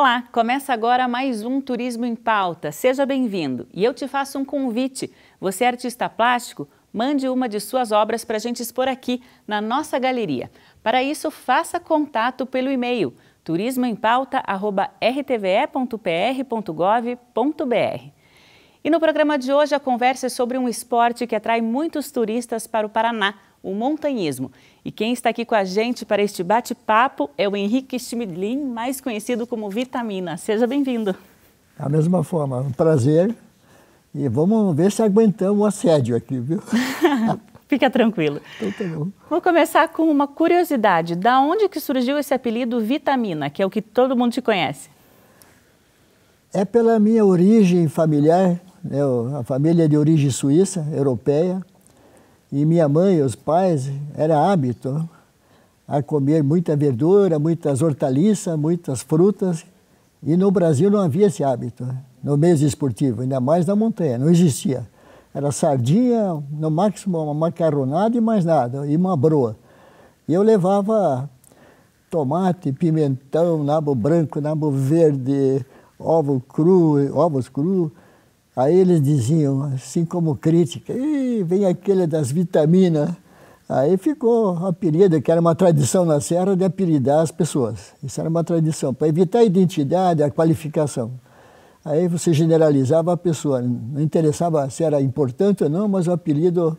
Olá, começa agora mais um Turismo em Pauta. Seja bem-vindo. E eu te faço um convite. Você é artista plástico? Mande uma de suas obras para a gente expor aqui na nossa galeria. Para isso, faça contato pelo e-mail turismoempauta.rtve.pr.gov.br. E no programa de hoje, a conversa é sobre um esporte que atrai muitos turistas para o Paraná, o montanhismo. E quem está aqui com a gente para este bate-papo é o Henrique Schmidlin, mais conhecido como Vitamina. Seja bem-vindo. Da mesma forma, um prazer. E vamos ver se aguentamos o assédio aqui, viu? Fica tranquilo. Então, tá Vou começar com uma curiosidade. Da onde que surgiu esse apelido Vitamina, que é o que todo mundo te conhece? É pela minha origem familiar, né? a família é de origem suíça, europeia. E minha mãe e os pais, era hábito né? a comer muita verdura, muitas hortaliças, muitas frutas. E no Brasil não havia esse hábito, né? no mês esportivo, ainda mais na montanha, não existia. Era sardinha, no máximo uma macarronada e mais nada, e uma broa. E eu levava tomate, pimentão, nabo branco, nabo verde, ovo cru, ovos cru, Aí eles diziam, assim como crítica, e vem aquele das vitaminas. Aí ficou o apelido, que era uma tradição na Serra de apelidar as pessoas. Isso era uma tradição, para evitar a identidade, a qualificação. Aí você generalizava a pessoa, não interessava se era importante ou não, mas o apelido,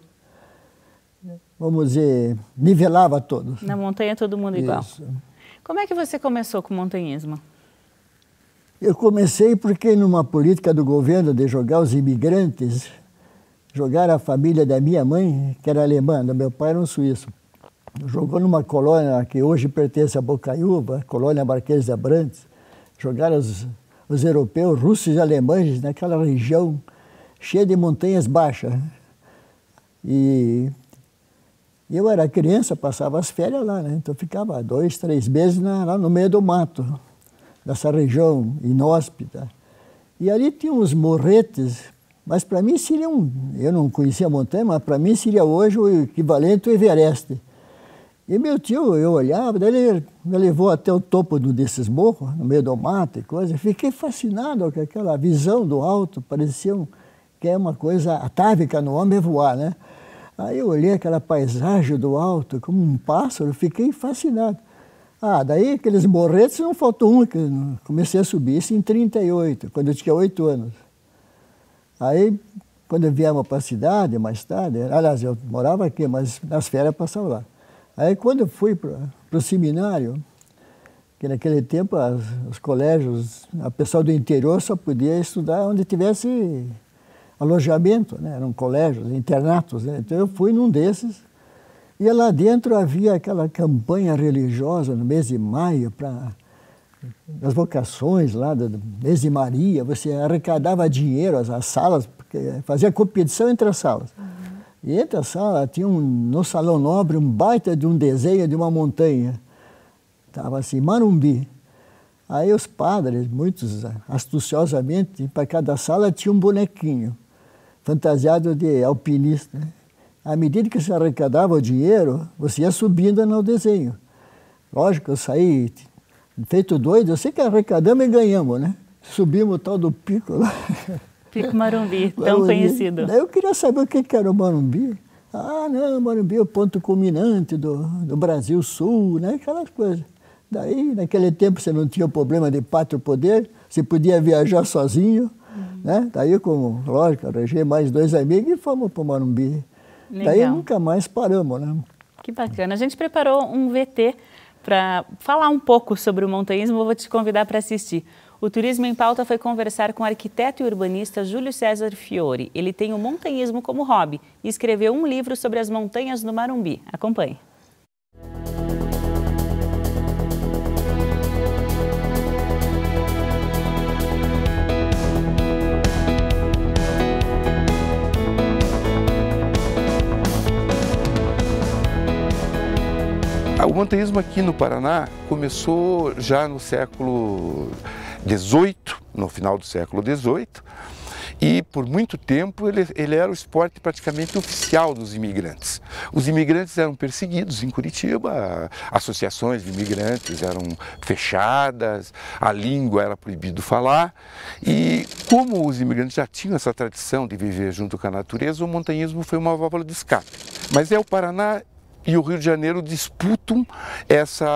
vamos dizer, nivelava todos. Na montanha todo mundo Isso. igual. Como é que você começou com o montanhismo? Eu comecei porque numa política do governo de jogar os imigrantes, jogar a família da minha mãe, que era alemã, do meu pai era um suíço, jogou numa colônia que hoje pertence a Bocaiúva, colônia Marquês de Abrantes, jogaram os, os europeus, russos e alemães naquela região cheia de montanhas baixas. E eu era criança, passava as férias lá, né? Então ficava dois, três meses lá no meio do mato dessa região inóspita. E ali tinha uns morretes, mas para mim seria um. Eu não conhecia a montanha, mas para mim seria hoje o equivalente ao Everest. E meu tio, eu olhava, daí ele me levou até o topo do, desses morros, no meio do mato e coisa. Fiquei fascinado com aquela visão do alto, parecia um, que é uma coisa atávica no homem voar, né? Aí eu olhei aquela paisagem do alto, como um pássaro, fiquei fascinado. Ah, daí aqueles morretes não faltou um, que comecei a subir isso em 38, quando eu tinha oito anos. Aí, quando viemos para a cidade, mais tarde, aliás, eu morava aqui, mas nas férias passava lá. Aí, quando eu fui para o seminário, que naquele tempo as, os colégios, a pessoa do interior só podia estudar onde tivesse alojamento, né? eram colégios, internatos. Né? Então, eu fui num desses, e lá dentro havia aquela campanha religiosa no mês de maio para as vocações lá do mês de Maria. Você arrecadava dinheiro às, salas, fazia competição entre as salas. Uhum. E entre as salas tinha um, no salão nobre um baita de um desenho de uma montanha. Estava assim, Marumbi. Aí os padres, muitos ah, astuciosamente, para cada sala tinha um bonequinho fantasiado de alpinista. Né? à medida que se arrecadava o dinheiro, você ia subindo no desenho. Lógico, eu saí feito doido, eu sei que arrecadamos e ganhamos, né? Subimos o tal do pico lá. Pico Marumbi, tão Marumbi. conhecido. Daí eu queria saber o que era o Marumbi. Ah, não, Marumbi é o ponto culminante do, do Brasil Sul, né? Aquelas coisas. Daí, naquele tempo, você não tinha problema de pátrio poder, você podia viajar sozinho, uhum. né? Daí, como, lógico, arranjei mais dois amigos e fomos para o Marumbi. Legal. Daí nunca mais paramos, né? Que bacana. A gente preparou um VT para falar um pouco sobre o montanhismo, vou te convidar para assistir. O Turismo em Pauta foi conversar com o arquiteto e urbanista Júlio César Fiore. Ele tem o montanhismo como hobby e escreveu um livro sobre as montanhas no Marumbi. Acompanhe. Ah, o manteísmo aqui no Paraná começou já no século XVIII, no final do século XVIII, e por muito tempo ele, ele, era o esporte praticamente oficial dos imigrantes. Os imigrantes eram perseguidos em Curitiba, associações de imigrantes eram fechadas, a língua era proibido falar e como os imigrantes já tinham essa tradição de viver junto com a natureza, o montanhismo foi uma válvula de escape. Mas é o Paraná e o Rio de Janeiro disputam essa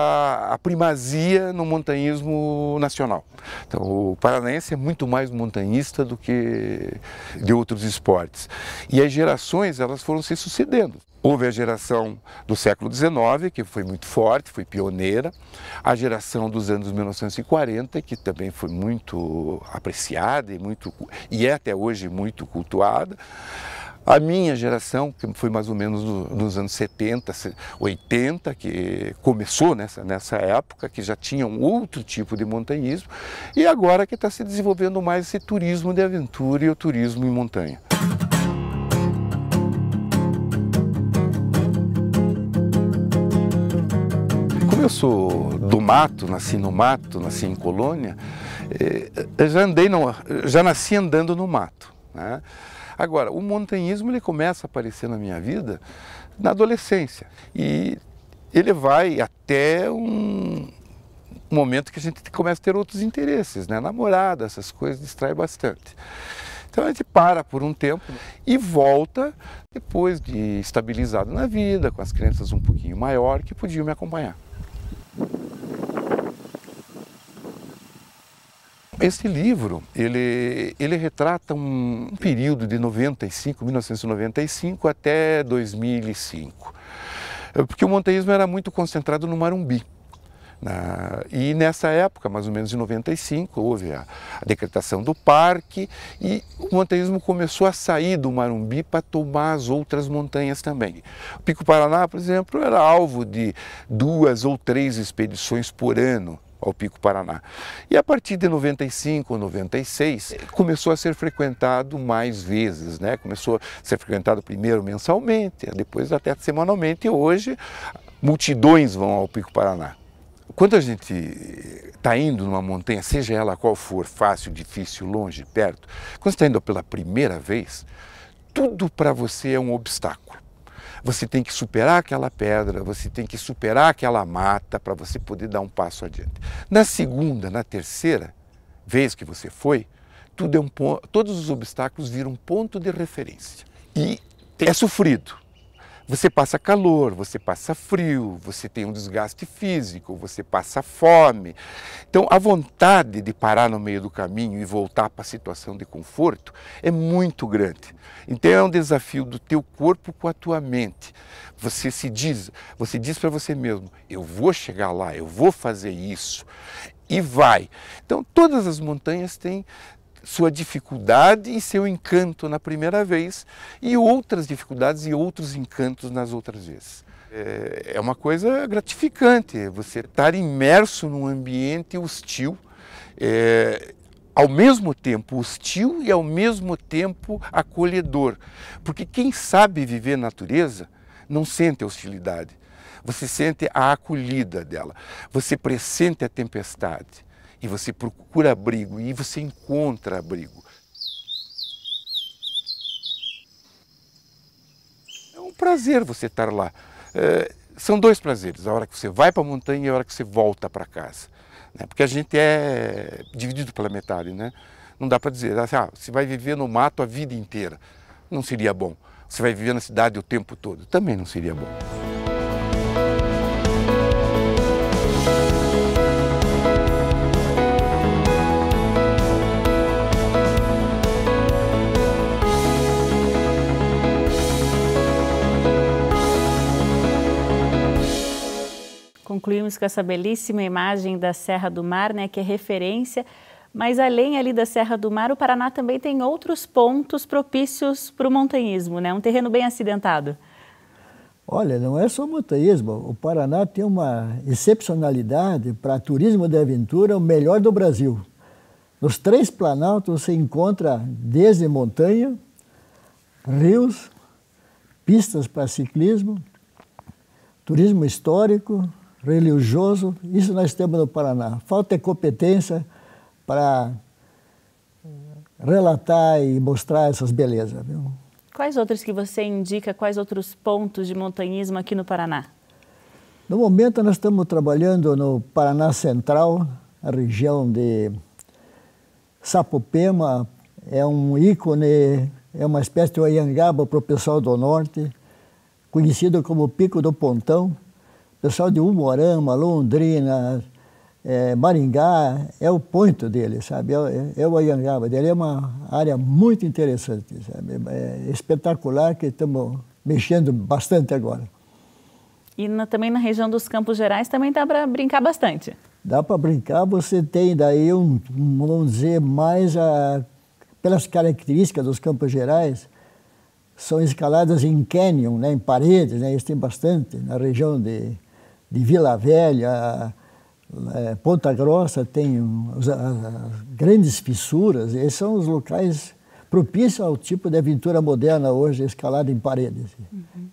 a primazia no montanhismo nacional. Então, o paranaense é muito mais montanhista do que de outros esportes. E as gerações elas foram se sucedendo. Houve a geração do século XIX, que foi muito forte, foi pioneira, a geração dos anos 1940, que também foi muito apreciada e, muito, e é até hoje muito cultuada. A minha geração, que foi mais ou menos nos anos 70, 80, que começou nessa, nessa época, que já tinha um outro tipo de montanhismo, e agora que está se desenvolvendo mais esse turismo de aventura e o turismo em montanha. Como eu sou do mato, nasci no mato, nasci em colônia, eh, já andei, no, já nasci andando no mato. Né? Agora, o montanhismo ele começa a aparecer na minha vida na adolescência e ele vai até um momento que a gente começa a ter outros interesses, né? Namorada, essas coisas distrai bastante. Então a gente para por um tempo e volta depois de estabilizado na vida, com as crianças um pouquinho maior que podiam me acompanhar. Esse livro, ele, ele retrata um período de 95, 1995 até 2005, é, porque o monteísmo era muito concentrado no Marumbi. Na, né? e nessa época, mais ou menos em 95, houve a, a decretação do parque e o montanhismo começou a sair do Marumbi para tomar as outras montanhas também. O Pico Paraná, por exemplo, era alvo de duas ou três expedições por ano ao Pico Paraná. E a partir de 95, 96, começou a ser frequentado mais vezes, né? Começou a ser frequentado primeiro mensalmente, depois até semanalmente, e hoje multidões vão ao Pico Paraná. Quando a gente está indo numa montanha, seja ela qual for, fácil, difícil, longe, perto, quando você está indo pela primeira vez, tudo para você é um obstáculo. Você tem que superar aquela pedra, você tem que superar aquela mata para você poder dar um passo adiante. Na segunda, na terceira vez que você foi, tudo é um ponto, todos os obstáculos viram ponto de referência. E é sofrido. Você passa calor, você passa frio, você tem um desgaste físico, você passa fome. Então, a vontade de parar no meio do caminho e voltar para a situação de conforto é muito grande. Então, é um desafio do teu corpo com a tua mente. Você se diz, você diz para você mesmo: eu vou chegar lá, eu vou fazer isso. E vai. Então, todas as montanhas têm, sua dificuldade e seu encanto na primeira vez e outras dificuldades e outros encantos nas outras vezes. É, é uma coisa gratificante você estar imerso num ambiente hostil, é, ao mesmo tempo hostil e ao mesmo tempo acolhedor. Porque quem sabe viver natureza não sente hostilidade. Você sente a acolhida dela, você pressente a tempestade e você procura abrigo e você encontra abrigo. É um prazer você estar lá. É, são dois prazeres, a hora que você vai para a montanha e a hora que você volta para casa. Né? Porque a gente é dividido pela metade, né? Não dá para dizer, assim, ah, você vai viver no mato a vida inteira. Não seria bom. Você vai viver na cidade o tempo todo. Também não seria bom. Concluímos com essa belíssima imagem da Serra do Mar, né, que é referência, mas além ali da Serra do Mar, o Paraná também tem outros pontos propícios para o montanhismo, né? Um terreno bem acidentado. Olha, não é só montanhismo. O Paraná tem uma excepcionalidade para turismo de aventura, o melhor do Brasil. Nos três planaltos você encontra desde montanha, rios, pistas para ciclismo, turismo histórico, religioso, isso nós temos no Paraná. Falta competência para relatar e mostrar essas belezas. Viu? Quais outros que você indica, quais outros pontos de montanhismo aqui no Paraná? No momento nós estamos trabalhando no Paraná Central, a região de Sapopema, é um ícone, é uma espécie de Oiangaba para o pessoal do norte, conhecido como Pico do Pontão pessoal de Umorama, Londrina, é, Maringá, é o ponto dele, sabe? É, é, é o Ayangaba dele. É uma área muito interessante, sabe? É espetacular que estamos mexendo bastante agora. E na, também na região dos Campos Gerais também dá para brincar bastante. Dá para brincar, você tem daí, um, um, vamos dizer, mais a, pelas características dos Campos Gerais, são escaladas em canyon, né, em paredes, né, Eles têm bastante na região de de Vila Velha, eh, Ponta Grossa tem as grandes fissuras, esses são os locais propícios ao tipo de aventura moderna hoje, escalada em paredes. Uhum.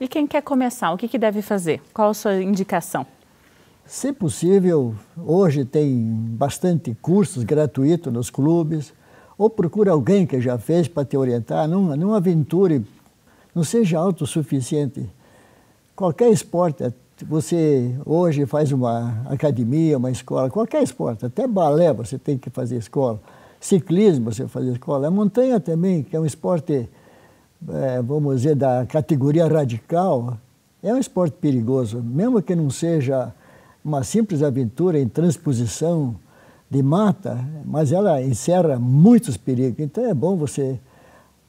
E quem quer começar, o que, que deve fazer? Qual a sua indicação? Se possível, hoje tem bastante cursos gratuitos nos clubes, ou procura alguém que já fez para te orientar, não, não aventure, não seja autossuficiente. Qualquer esporte, você hoje faz uma academia, uma escola, qualquer esporte, até balé você tem que fazer escola, ciclismo você fazer escola, a montanha também, que é um esporte, é, vamos dizer, da categoria radical, é um esporte perigoso, mesmo que não seja uma simples aventura em transposição de mata, mas ela encerra muitos perigos. Então é bom você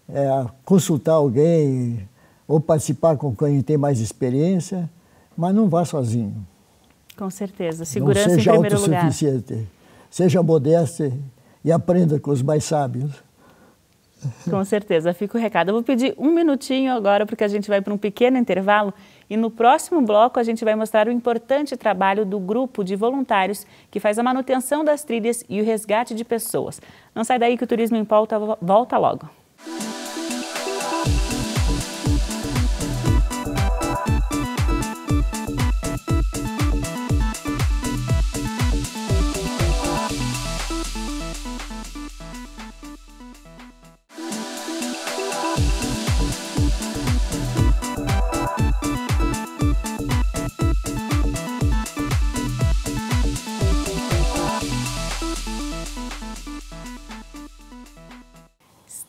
é, consultar alguém ou participar com quem tem mais experiência. Mas não vá sozinho. Com certeza. Segurança não seja em primeiro autossuficiente. Lugar. Seja modesto e aprenda com os mais sábios. Com certeza, fica o recado. Eu vou pedir um minutinho agora, porque a gente vai para um pequeno intervalo e no próximo bloco a gente vai mostrar o importante trabalho do grupo de voluntários que faz a manutenção das trilhas e o resgate de pessoas. Não sai daí que o Turismo em Pauta volta logo.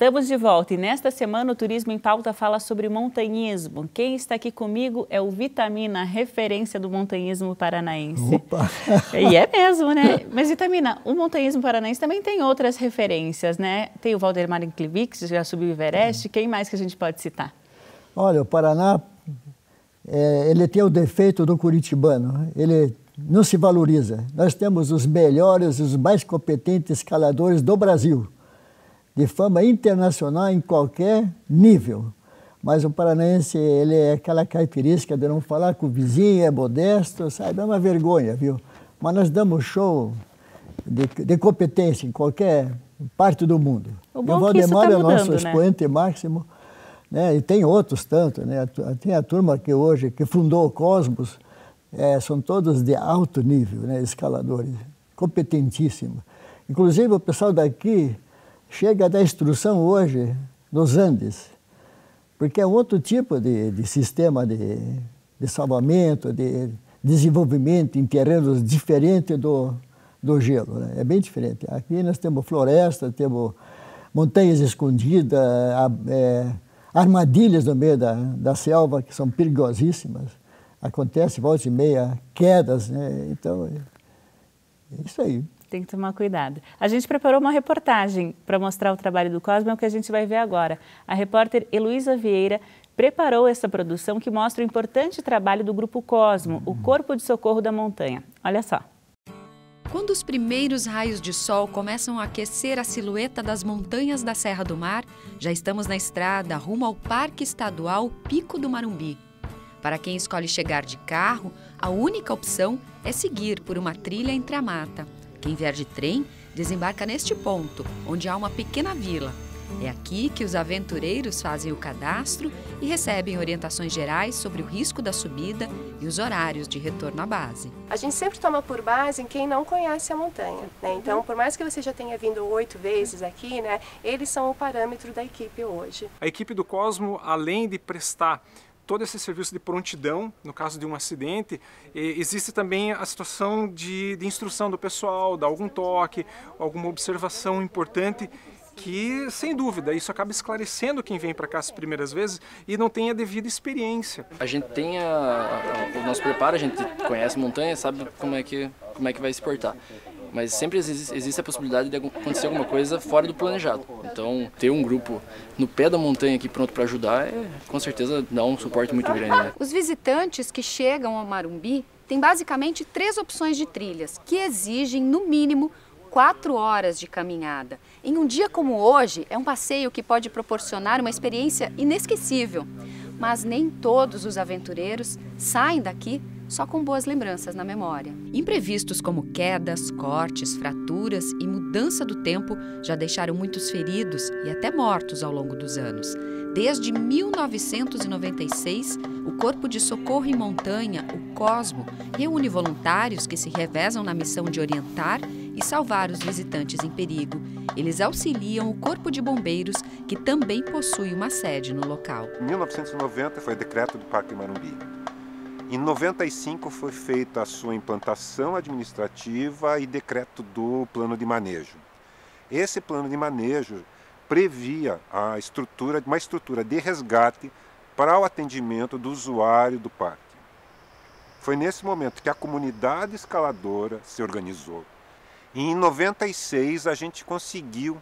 Estamos de volta e nesta semana o Turismo em Pauta fala sobre montanhismo. Quem está aqui comigo é o Vitamina, referência do montanhismo paranaense. Opa! E é mesmo, né? Mas Vitamina, o montanhismo paranaense também tem outras referências, né? Tem o Valdemar Inclivix, já subiu o Everest. Quem mais que a gente pode citar? Olha, o Paraná, é, ele tem o defeito do curitibano. Ele não se valoriza. Nós temos os melhores, os mais competentes escaladores do Brasil de fama internacional em qualquer nível. Mas o paranaense, ele é aquela característica de não falar com o vizinho, é modesto, sabe? É uma vergonha, viu? Mas nós damos show de, de competência em qualquer parte do mundo. O bom é o Valdemar tá é o nosso né? expoente né? máximo, né? E tem outros tanto, né? Tem a turma que hoje, que fundou o Cosmos, é, são todos de alto nível, né? Escaladores, competentíssimos. Inclusive, o pessoal daqui chega da instrução hoje nos Andes, porque é outro tipo de, de sistema de, de salvamento, de desenvolvimento em terrenos diferente do, do gelo. Né? É bem diferente. Aqui nós temos floresta, temos montanhas escondidas, é, armadilhas no meio da, da selva que são perigosíssimas. Acontece volta e meia quedas, né? Então, é isso aí. Tem que tomar cuidado. A gente preparou uma reportagem para mostrar o trabalho do Cosmo, é o que a gente vai ver agora. A repórter Heloísa Vieira preparou essa produção que mostra o importante trabalho do Grupo Cosmo, o Corpo de Socorro da Montanha. Olha só. Quando os primeiros raios de sol começam a aquecer a silhueta das montanhas da Serra do Mar, já estamos na estrada rumo ao Parque Estadual Pico do Marumbi. Para quem escolhe chegar de carro, a única opção é seguir por uma trilha entre a mata. Quem vier de trem desembarca neste ponto, onde há uma pequena vila. É aqui que os aventureiros fazem o cadastro e recebem orientações gerais sobre o risco da subida e os horários de retorno à base. A gente sempre toma por base em quem não conhece a montanha, né? Uhum. Então, por mais que você já tenha vindo oito vezes aqui, né, eles são o parâmetro da equipe hoje. A equipe do Cosmo, além de prestar todo esse serviço de prontidão, no caso de um acidente, existe também a situação de, de instrução do pessoal, dar algum toque, alguma observação importante que, sem dúvida, isso acaba esclarecendo quem vem para cá as primeiras vezes e não tem a devida experiência. A gente tem a, a, o nosso preparo, a gente conhece montanha, sabe como é que, como é que vai se portar mas sempre existe a possibilidade de acontecer alguma coisa fora do planejado. Então, ter um grupo no pé da montanha aqui pronto para ajudar, é, com certeza dá um suporte muito grande. Né? Os visitantes que chegam ao Marumbi têm basicamente três opções de trilhas, que exigem, no mínimo, quatro horas de caminhada. Em um dia como hoje, é um passeio que pode proporcionar uma experiência inesquecível. Mas nem todos os aventureiros saem daqui só com boas lembranças na memória. Imprevistos como quedas, cortes, fraturas e mudança do tempo já deixaram muitos feridos e até mortos ao longo dos anos. Desde 1996, o Corpo de Socorro em Montanha, o COSMO, reúne voluntários que se revezam na missão de orientar e salvar os visitantes em perigo. Eles auxiliam o Corpo de Bombeiros, que também possui uma sede no local. Em 1990 foi o decreto do Parque Marumbi. Em 95 foi feita a sua implantação administrativa e decreto do plano de manejo. Esse plano de manejo previa a estrutura, uma estrutura de resgate para o atendimento do usuário do parque. Foi nesse momento que a comunidade escaladora se organizou. E em 96 a gente conseguiu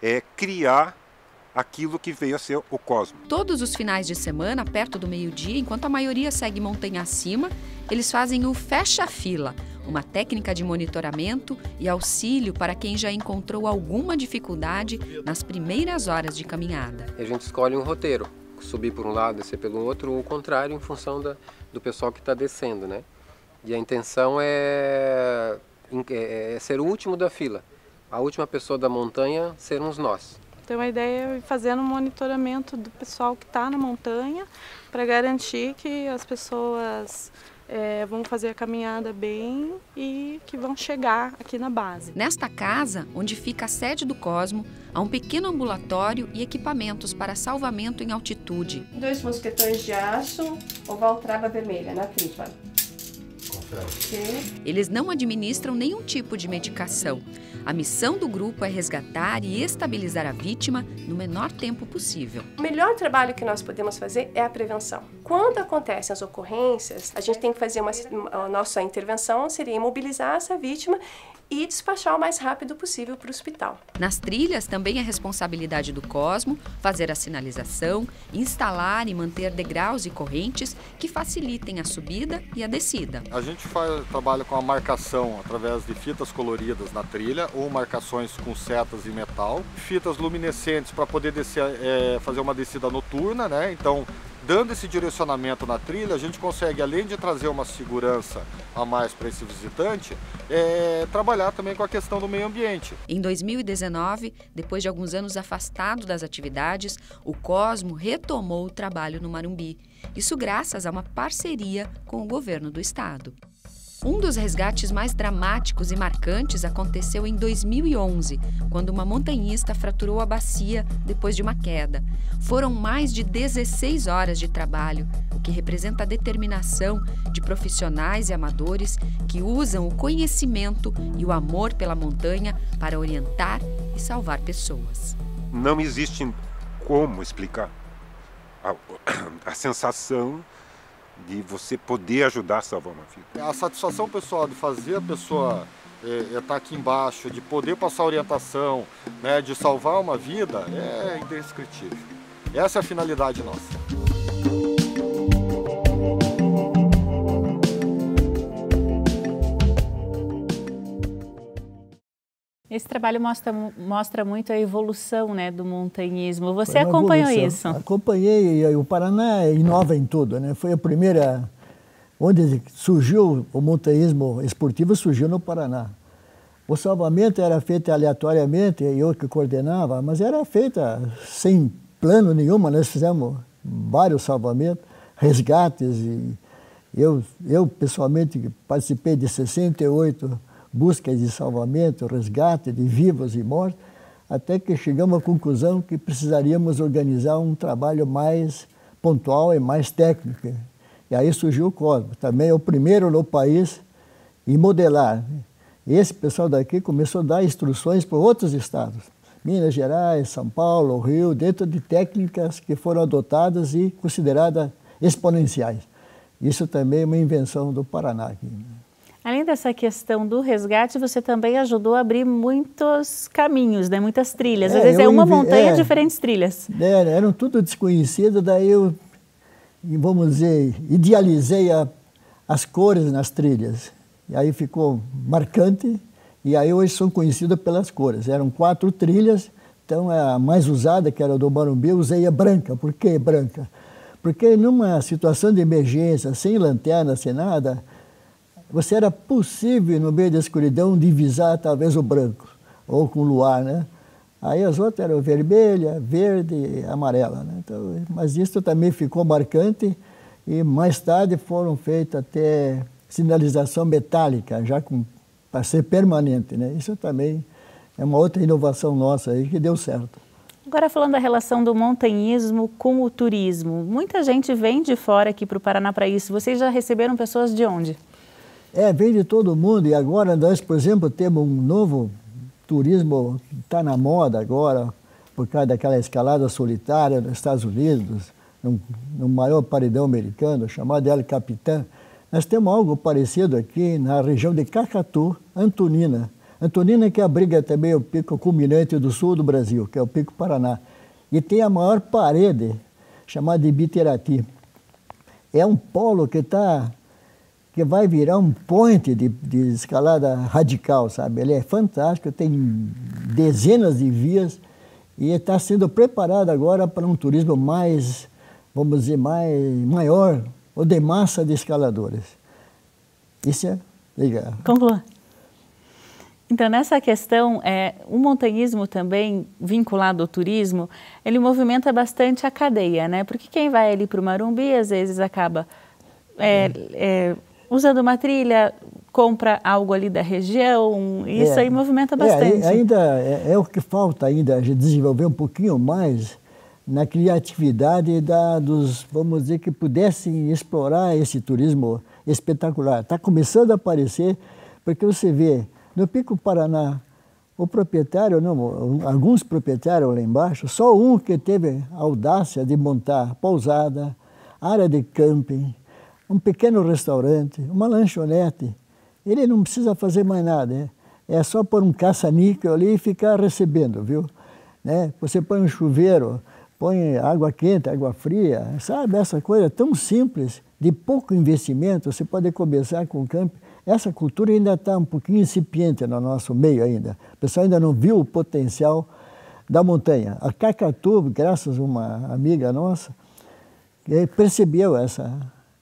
é, criar aquilo que veio a ser o Cosmo. Todos os finais de semana, perto do meio-dia, enquanto a maioria segue montanha acima, eles fazem o fecha-fila, uma técnica de monitoramento e auxílio para quem já encontrou alguma dificuldade nas primeiras horas de caminhada. A gente escolhe um roteiro, subir por um lado, descer pelo outro, ou o contrário, em função da, do pessoal que está descendo, né? E a intenção é, é, é ser o último da fila, a última pessoa da montanha sermos nós. Então a ideia é fazer um monitoramento do pessoal que está na montanha para garantir que as pessoas é, vão fazer a caminhada bem e que vão chegar aqui na base. Nesta casa, onde fica a sede do Cosmo, há um pequeno ambulatório e equipamentos para salvamento em altitude. Dois mosquetões de aço ou valtrava vermelha na tríplice. Eles não administram nenhum tipo de medicação. A missão do grupo é resgatar e estabilizar a vítima no menor tempo possível. O melhor trabalho que nós podemos fazer é a prevenção. Quando acontecem as ocorrências, a gente tem que fazer uma, a nossa intervenção seria imobilizar essa vítima e despachar o mais rápido possível para o hospital. Nas trilhas também é responsabilidade do Cosmo fazer a sinalização, instalar e manter degraus e correntes que facilitem a subida e a descida. A gente faz, trabalha com a marcação através de fitas coloridas na trilha ou marcações com setas e metal, fitas luminescentes para poder descer, é, fazer uma descida noturna, né? Então dando esse direcionamento na trilha, a gente consegue, além de trazer uma segurança a mais para esse visitante, é, trabalhar também com a questão do meio ambiente. Em 2019, depois de alguns anos afastado das atividades, o Cosmo retomou o trabalho no Marumbi. Isso graças a uma parceria com o governo do estado. Um dos resgates mais dramáticos e marcantes aconteceu em 2011, quando uma montanhista fraturou a bacia depois de uma queda. Foram mais de 16 horas de trabalho, o que representa a determinação de profissionais e amadores que usam o conhecimento e o amor pela montanha para orientar e salvar pessoas. Não existe como explicar a, a sensação de você poder ajudar a salvar uma vida. A satisfação pessoal de fazer a pessoa eh, estar é, é tá aqui embaixo, de poder passar orientação, né, de salvar uma vida, é indescritível. Essa é a finalidade nossa. Esse trabalho mostra, mostra muito a evolução né, do montanhismo. Você acompanhou evolução. isso? Acompanhei. E o Paraná é inova em tudo. Né? Foi a primeira... Onde surgiu o montanhismo esportivo, surgiu no Paraná. O salvamento era feito aleatoriamente, eu que coordenava, mas era feita sem plano nenhum. Nós fizemos vários salvamentos, resgates. E eu, eu, pessoalmente, participei de 68 buscas de salvamento, resgate de vivos e mortos, até que chegamos à conclusão que precisaríamos organizar um trabalho mais pontual e mais técnico. E aí surgiu o Cosmo, também é o primeiro no país em modelar. Esse pessoal daqui começou a dar instruções para outros estados, Minas Gerais, São Paulo, Rio, dentro de técnicas que foram adotadas e consideradas exponenciais. Isso também é uma invenção do Paraná. Aqui, né? Além dessa questão do resgate, você também ajudou a abrir muitos caminhos, né? muitas trilhas. É, Às vezes é uma montanha, é, diferentes trilhas. Era, é, eram tudo desconhecido, daí eu, vamos dizer, idealizei a, as cores nas trilhas. E aí ficou marcante, e aí hoje são conhecidas pelas cores. Eram quatro trilhas, então a mais usada, que era a do Marumbi, eu usei a branca. Por que branca? Porque numa situação de emergência, sem lanterna, sem nada, você era possível, no meio da escuridão, divisar talvez o branco, ou com o luar, né? Aí as outras eram vermelha, verde e amarela. Né? Então, mas isso também ficou marcante e mais tarde foram feitas até sinalização metálica, já com, para ser permanente. Né? Isso também é uma outra inovação nossa aí que deu certo. Agora falando da relação do montanhismo com o turismo, muita gente vem de fora aqui para o Paraná para isso. Vocês já receberam pessoas de onde? É, vem de todo mundo. E agora nós, por exemplo, temos um novo turismo que está na moda agora, por causa daquela escalada solitária nos Estados Unidos, no, maior paredão americano, chamado El Capitã. Nós temos algo parecido aqui na região de Cacatu, Antonina. Antonina que é abriga também é o pico culminante do sul do Brasil, que é o Pico Paraná. E tem a maior parede, chamada de Biterati. É um polo que está que vai virar um ponte de, de, escalada radical, sabe? Ele é fantástico, tem dezenas de vias e está sendo preparado agora para um turismo mais, vamos dizer, mais, maior, ou de massa de escaladores. Isso é legal. Conclua. Então, nessa questão, é, o montanhismo também, vinculado ao turismo, ele movimenta bastante a cadeia, né? Porque quem vai ali para o Marumbi, às vezes acaba é, é, usando uma trilha, compra algo ali da região, isso é, aí movimenta bastante. É, ainda é, é, o que falta ainda, a gente desenvolver um pouquinho mais na criatividade da, dos, vamos dizer, que pudessem explorar esse turismo espetacular. Está começando a aparecer, porque você vê, no Pico Paraná, o proprietário, não, alguns proprietários lá embaixo, só um que teve a audácia de montar pousada, área de camping, um pequeno restaurante, uma lanchonete. Ele não precisa fazer mais nada. Né? É só pôr um caça-níquel ali e ficar recebendo, viu? Né? Você põe um chuveiro, põe água quente, água fria, sabe? Essa coisa tão simples, de pouco investimento, você pode começar com o campo. Essa cultura ainda está um pouquinho incipiente no nosso meio ainda. O pessoal ainda não viu o potencial da montanha. A Cacatu, graças a uma amiga nossa, percebeu essa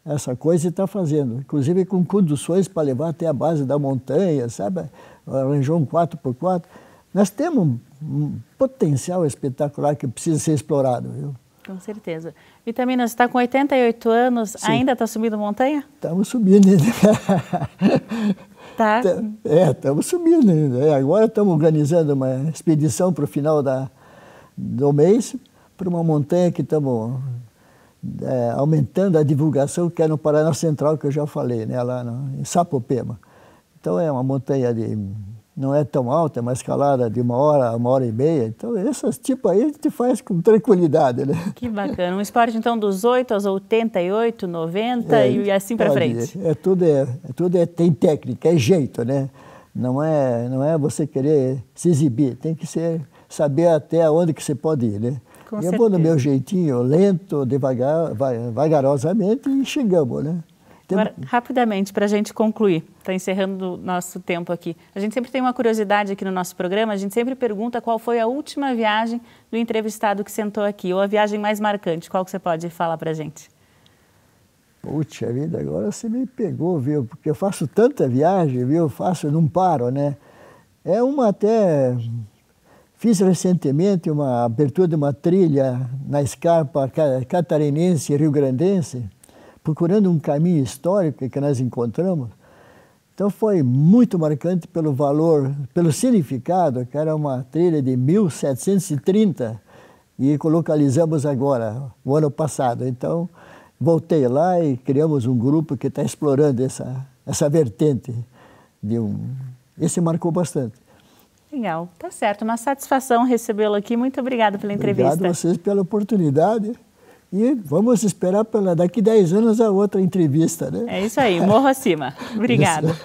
essa coisa e está fazendo. Inclusive com conduções para levar até a base da montanha, sabe? Arranjou um 4x4. Nós temos um, potencial espetacular que precisa ser explorado, viu? Com certeza. Vitamina, você está com 88 anos, Sim. ainda está subindo montanha? Estamos subindo ainda. Tá? tá. É, estamos subindo ainda. É, agora estamos organizando uma expedição para o final da, do mês, para uma montanha que estamos é, aumentando a divulgação, que é no Paraná Central, que eu já falei, né, lá no, em Sapopema. Então é uma montanha de não é tão alta, é uma escalada de uma hora a uma hora e meia. Então, esses tipos aí a gente faz com tranquilidade, né? Que bacana. Um esporte, então, dos 8 aos 88, 90 é, e assim para frente. É, tudo, é, é, tudo é, tem técnica, é jeito, né? Não é, não é você querer se exibir, tem que ser, saber até onde que você pode ir, né? Com eu certeza. vou no meu jeitinho, lento, devagar, vagarosamente e chegamos, né? Agora, rapidamente, para a gente concluir, está encerrando o nosso tempo aqui. A gente sempre tem uma curiosidade aqui no nosso programa, a gente sempre pergunta qual foi a última viagem do entrevistado que sentou aqui, ou a viagem mais marcante, qual que você pode falar para a gente? Puxa vida, agora você me pegou, viu? Porque eu faço tanta viagem, viu? Eu faço, não paro, né? É uma até Fiz recentemente uma abertura de uma trilha na escarpa catarinense e rio-grandense, procurando um caminho histórico que nós encontramos. Então foi muito marcante pelo valor, pelo significado, que era uma trilha de 1730 e localizamos agora, o ano passado. Então voltei lá e criamos um grupo que está explorando essa, essa vertente. De um... Esse marcou bastante. Legal, tá certo. Uma satisfação recebê-lo aqui. Muito obrigada pela entrevista. Obrigado a vocês pela oportunidade. E vamos esperar pela daqui 10 anos a outra entrevista, né? É isso aí, morro acima. Obrigada.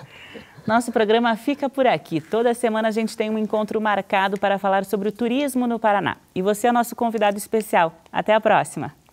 Nosso programa fica por aqui. Toda semana a gente tem um encontro marcado para falar sobre o turismo no Paraná. E você é nosso convidado especial. Até a próxima.